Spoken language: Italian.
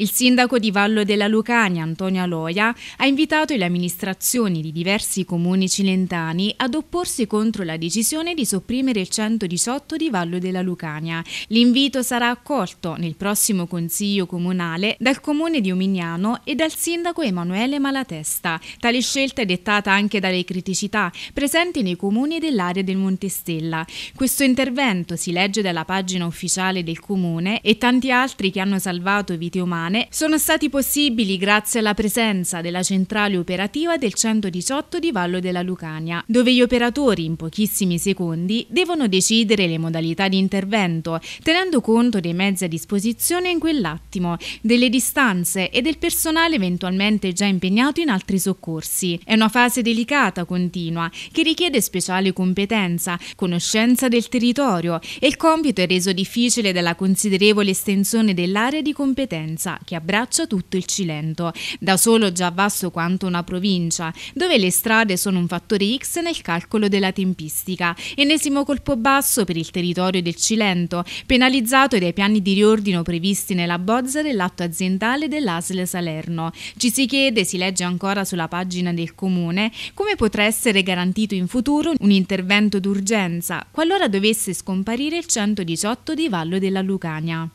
Il sindaco di Vallo della Lucania, Antonio Aloia, ha invitato le amministrazioni di diversi comuni cilentani ad opporsi contro la decisione di sopprimere il 118 di Vallo della Lucania. L'invito sarà accolto nel prossimo Consiglio Comunale dal comune di Omignano e dal sindaco Emanuele Malatesta. Tale scelta è dettata anche dalle criticità presenti nei comuni dell'area del Montestella. Questo intervento si legge dalla pagina ufficiale del comune e tanti altri che hanno salvato vite umane italiane sono stati possibili grazie alla presenza della centrale operativa del 118 di Vallo della Lucania, dove gli operatori in pochissimi secondi devono decidere le modalità di intervento, tenendo conto dei mezzi a disposizione in quell'attimo, delle distanze e del personale eventualmente già impegnato in altri soccorsi. È una fase delicata, continua, che richiede speciale competenza, conoscenza del territorio e il compito è reso difficile dalla considerevole estensione dell'area di competenza che abbraccia tutto il Cilento, da solo già vasto quanto una provincia, dove le strade sono un fattore X nel calcolo della tempistica. Ennesimo colpo basso per il territorio del Cilento, penalizzato dai piani di riordino previsti nella bozza dell'atto aziendale dell'ASL Salerno. Ci si chiede, si legge ancora sulla pagina del comune, come potrà essere garantito in futuro un intervento d'urgenza qualora dovesse scomparire il 118 di Vallo della Lucania.